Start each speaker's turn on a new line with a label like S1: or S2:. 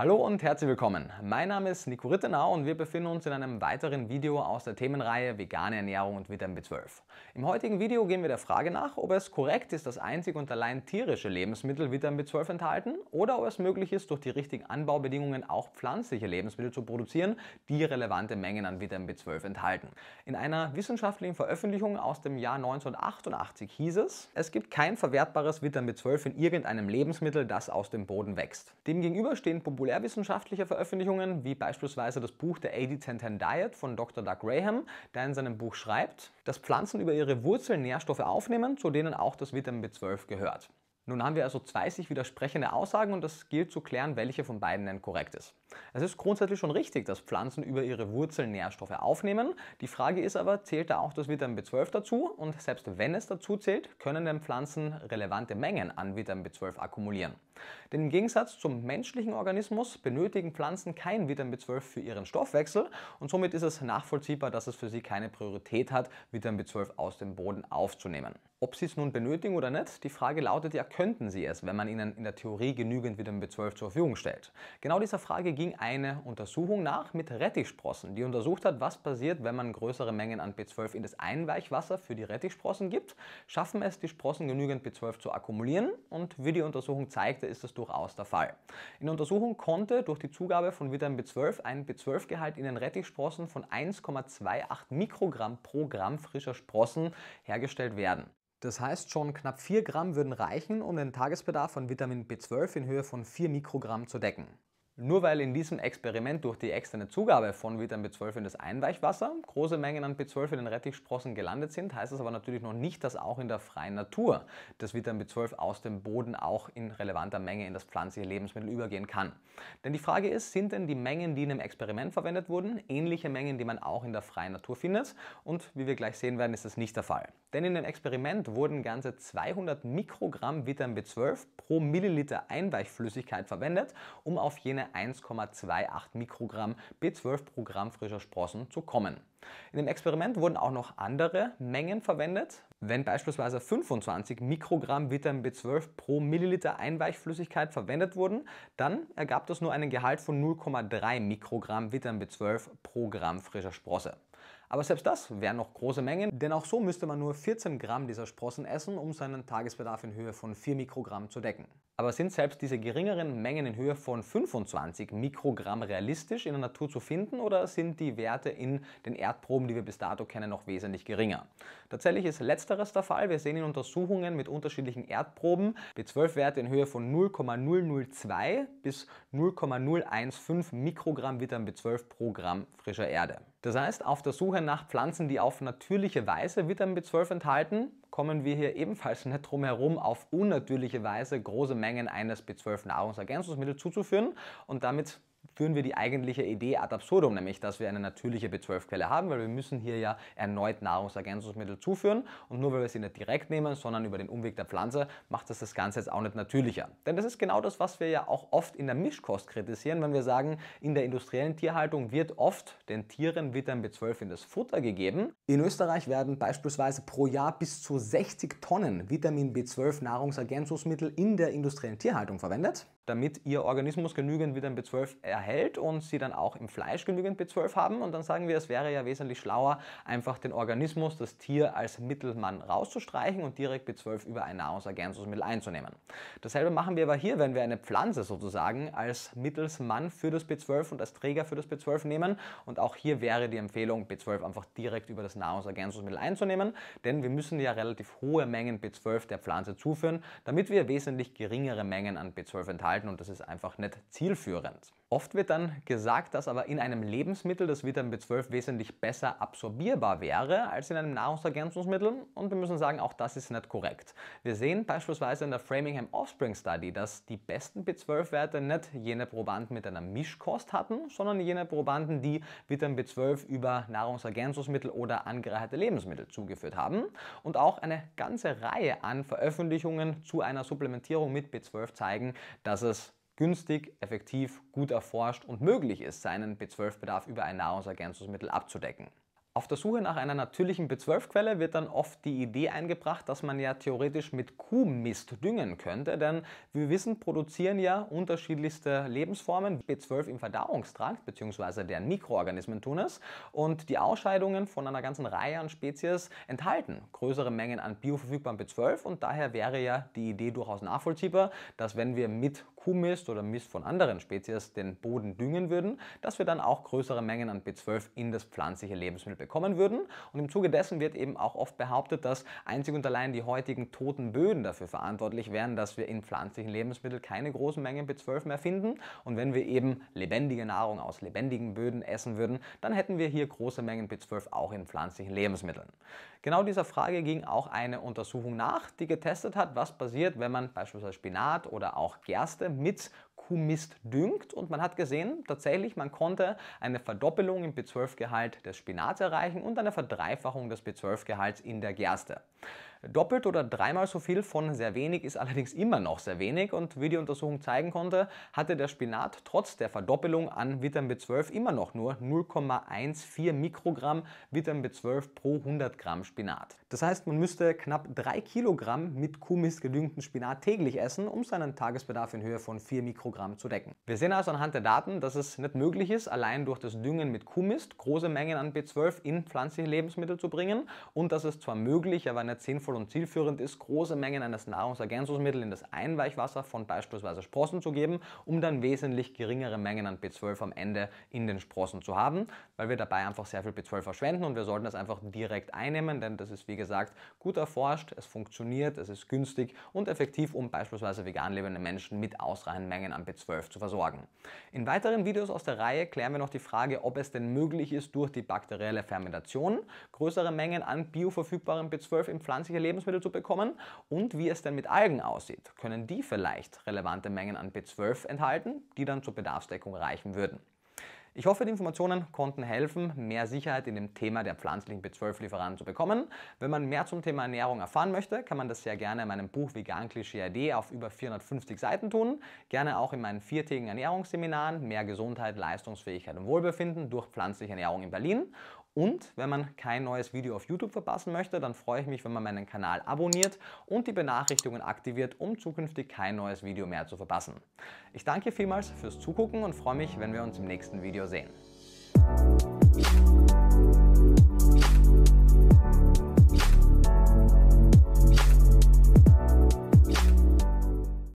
S1: Hallo und herzlich willkommen. Mein Name ist Nico Rittenau und wir befinden uns in einem weiteren Video aus der Themenreihe Vegane Ernährung und Vitamin B12. Im heutigen Video gehen wir der Frage nach, ob es korrekt ist, dass einzig und allein tierische Lebensmittel Vitamin B12 enthalten oder ob es möglich ist, durch die richtigen Anbaubedingungen auch pflanzliche Lebensmittel zu produzieren, die relevante Mengen an Vitamin B12 enthalten. In einer wissenschaftlichen Veröffentlichung aus dem Jahr 1988 hieß es, es gibt kein verwertbares Vitamin B12 in irgendeinem Lebensmittel, das aus dem Boden wächst. Demgegenüber stehen populäre populärwissenschaftlicher Veröffentlichungen, wie beispielsweise das Buch der 80-10-10 Diet von Dr. Doug Graham, der in seinem Buch schreibt, dass Pflanzen über ihre Wurzeln Nährstoffe aufnehmen, zu denen auch das Vitamin B12 gehört. Nun haben wir also zwei sich widersprechende Aussagen und es gilt zu klären, welche von beiden denn korrekt ist. Es ist grundsätzlich schon richtig, dass Pflanzen über ihre Wurzeln Nährstoffe aufnehmen. Die Frage ist aber, zählt da auch das Vitamin B12 dazu? Und selbst wenn es dazu zählt, können denn Pflanzen relevante Mengen an Vitamin B12 akkumulieren. Denn im Gegensatz zum menschlichen Organismus benötigen Pflanzen kein Vitamin B12 für ihren Stoffwechsel und somit ist es nachvollziehbar, dass es für sie keine Priorität hat, Vitamin B12 aus dem Boden aufzunehmen. Ob sie es nun benötigen oder nicht, die Frage lautet ja, könnten sie es, wenn man ihnen in der Theorie genügend Vitamin B12 zur Verfügung stellt? Genau dieser Frage ging eine Untersuchung nach mit Rettichsprossen, die untersucht hat, was passiert, wenn man größere Mengen an B12 in das Einweichwasser für die Rettichsprossen gibt. Schaffen es die Sprossen genügend B12 zu akkumulieren? Und wie die Untersuchung zeigte, ist das durchaus der Fall. In der Untersuchung konnte durch die Zugabe von Vitamin B12 ein B12-Gehalt in den Rettichsprossen von 1,28 Mikrogramm pro Gramm frischer Sprossen hergestellt werden. Das heißt, schon knapp 4 Gramm würden reichen, um den Tagesbedarf von Vitamin B12 in Höhe von 4 Mikrogramm zu decken. Nur weil in diesem Experiment durch die externe Zugabe von Vitamin B12 in das Einweichwasser große Mengen an B12 in den Rettichsprossen gelandet sind, heißt das aber natürlich noch nicht, dass auch in der freien Natur das Vitamin B12 aus dem Boden auch in relevanter Menge in das pflanzliche Lebensmittel übergehen kann. Denn die Frage ist, sind denn die Mengen, die in dem Experiment verwendet wurden, ähnliche Mengen, die man auch in der freien Natur findet? Und wie wir gleich sehen werden, ist das nicht der Fall. Denn in dem Experiment wurden ganze 200 Mikrogramm Vitamin B12 pro Milliliter Einweichflüssigkeit verwendet, um auf jene kleine 1,28 Mikrogramm B12 pro Gramm frischer Sprossen zu kommen. In dem Experiment wurden auch noch andere Mengen verwendet. Wenn beispielsweise 25 Mikrogramm Vitamin B12 pro Milliliter Einweichflüssigkeit verwendet wurden, dann ergab das nur einen Gehalt von 0,3 Mikrogramm Vitamin B12 pro Gramm frischer Sprosse. Aber selbst das wären noch große Mengen, denn auch so müsste man nur 14 Gramm dieser Sprossen essen, um seinen Tagesbedarf in Höhe von 4 Mikrogramm zu decken. Aber sind selbst diese geringeren Mengen in Höhe von 25 Mikrogramm realistisch in der Natur zu finden oder sind die Werte in den Erdproben, die wir bis dato kennen, noch wesentlich geringer? Tatsächlich ist letzteres der Fall. Wir sehen in Untersuchungen mit unterschiedlichen Erdproben B12-Werte in Höhe von 0,002 bis 0,015 Mikrogramm Vitamin B12 pro Gramm frischer Erde. Das heißt, auf der Suche nach Pflanzen, die auf natürliche Weise Vitamin B12 enthalten, kommen wir hier ebenfalls nicht drum herum, auf unnatürliche Weise große Mengen eines B12-Nahrungsergänzungsmittels zuzuführen und damit führen wir die eigentliche Idee ad absurdum, nämlich dass wir eine natürliche B12-Quelle haben, weil wir müssen hier ja erneut Nahrungsergänzungsmittel zuführen und nur weil wir sie nicht direkt nehmen, sondern über den Umweg der Pflanze, macht das das Ganze jetzt auch nicht natürlicher. Denn das ist genau das, was wir ja auch oft in der Mischkost kritisieren, wenn wir sagen, in der industriellen Tierhaltung wird oft den Tieren Vitamin B12 in das Futter gegeben. In Österreich werden beispielsweise pro Jahr bis zu 60 Tonnen Vitamin B12 Nahrungsergänzungsmittel in der industriellen Tierhaltung verwendet damit ihr Organismus genügend Vitamin B12 erhält und sie dann auch im Fleisch genügend B12 haben. Und dann sagen wir, es wäre ja wesentlich schlauer, einfach den Organismus, das Tier als Mittelmann rauszustreichen und direkt B12 über ein Nahrungsergänzungsmittel einzunehmen. Dasselbe machen wir aber hier, wenn wir eine Pflanze sozusagen als Mittelsmann für das B12 und als Träger für das B12 nehmen. Und auch hier wäre die Empfehlung, B12 einfach direkt über das Nahrungsergänzungsmittel einzunehmen, denn wir müssen ja relativ hohe Mengen B12 der Pflanze zuführen, damit wir wesentlich geringere Mengen an B12 enthalten enthalten und das ist einfach nicht zielführend. Oft wird dann gesagt, dass aber in einem Lebensmittel das Vitamin B12 wesentlich besser absorbierbar wäre als in einem Nahrungsergänzungsmittel und wir müssen sagen, auch das ist nicht korrekt. Wir sehen beispielsweise in der Framingham Offspring Study, dass die besten B12-Werte nicht jene Probanden mit einer Mischkost hatten, sondern jene Probanden, die Vitamin B12 über Nahrungsergänzungsmittel oder angereicherte Lebensmittel zugeführt haben und auch eine ganze Reihe an Veröffentlichungen zu einer Supplementierung mit B12 zeigen, dass dass es günstig, effektiv, gut erforscht und möglich ist, seinen B12-Bedarf über ein Nahrungsergänzungsmittel abzudecken. Auf der Suche nach einer natürlichen B12-Quelle wird dann oft die Idee eingebracht, dass man ja theoretisch mit Kuhmist düngen könnte, denn wir wissen, produzieren ja unterschiedlichste Lebensformen B12 im Verdauungstrakt bzw. der Mikroorganismen tun es und die Ausscheidungen von einer ganzen Reihe an Spezies enthalten größere Mengen an bioverfügbarem B12 und daher wäre ja die Idee durchaus nachvollziehbar, dass wenn wir mit Kuhmist oder Mist von anderen Spezies den Boden düngen würden, dass wir dann auch größere Mengen an B12 in das pflanzliche Lebensmittel bekommen würden. Und im Zuge dessen wird eben auch oft behauptet, dass einzig und allein die heutigen toten Böden dafür verantwortlich wären, dass wir in pflanzlichen Lebensmitteln keine großen Mengen B12 mehr finden. Und wenn wir eben lebendige Nahrung aus lebendigen Böden essen würden, dann hätten wir hier große Mengen B12 auch in pflanzlichen Lebensmitteln. Genau dieser Frage ging auch eine Untersuchung nach, die getestet hat, was passiert, wenn man beispielsweise Spinat oder auch Gerste mit Hummist düngt und man hat gesehen, tatsächlich, man konnte eine Verdoppelung im B12-Gehalt des Spinats erreichen und eine Verdreifachung des B12-Gehalts in der Gerste. Doppelt oder dreimal so viel von sehr wenig ist allerdings immer noch sehr wenig und wie die Untersuchung zeigen konnte, hatte der Spinat trotz der Verdoppelung an Vitamin B12 immer noch nur 0,14 Mikrogramm Vitamin B12 pro 100 Gramm Spinat. Das heißt, man müsste knapp 3 Kilogramm mit Kuhmist gedüngten Spinat täglich essen, um seinen Tagesbedarf in Höhe von 4 Mikrogramm zu decken. Wir sehen also anhand der Daten, dass es nicht möglich ist, allein durch das Düngen mit Kuhmist große Mengen an B12 in pflanzliche Lebensmittel zu bringen und dass es zwar möglich, aber nicht sinnvoll sinnvoll und zielführend ist, große Mengen eines Nahrungsergänzungsmittels in das Einweichwasser von beispielsweise Sprossen zu geben, um dann wesentlich geringere Mengen an B12 am Ende in den Sprossen zu haben, weil wir dabei einfach sehr viel B12 verschwenden und wir sollten das einfach direkt einnehmen, denn das ist wie gesagt gut erforscht, es funktioniert, es ist günstig und effektiv, um beispielsweise vegan lebende Menschen mit ausreichenden Mengen an B12 zu versorgen. In weiteren Videos aus der Reihe klären wir noch die Frage, ob es denn möglich ist, durch die bakterielle Fermentation größere Mengen an bioverfügbarem B12 im pflanzlichen Lebensmittel zu bekommen und wie es denn mit Algen aussieht. Können die vielleicht relevante Mengen an B12 enthalten, die dann zur Bedarfsdeckung reichen würden? Ich hoffe, die Informationen konnten helfen, mehr Sicherheit in dem Thema der pflanzlichen B12-Lieferanten zu bekommen. Wenn man mehr zum Thema Ernährung erfahren möchte, kann man das sehr gerne in meinem Buch Vegan Klischee AD auf über 450 Seiten tun. Gerne auch in meinen viertägigen Ernährungsseminaren Mehr Gesundheit, Leistungsfähigkeit und Wohlbefinden durch pflanzliche Ernährung in Berlin. Und wenn man kein neues Video auf YouTube verpassen möchte, dann freue ich mich, wenn man meinen Kanal abonniert und die Benachrichtigungen aktiviert, um zukünftig kein neues Video mehr zu verpassen. Ich danke vielmals fürs Zugucken und freue mich, wenn wir uns im nächsten Video sehen.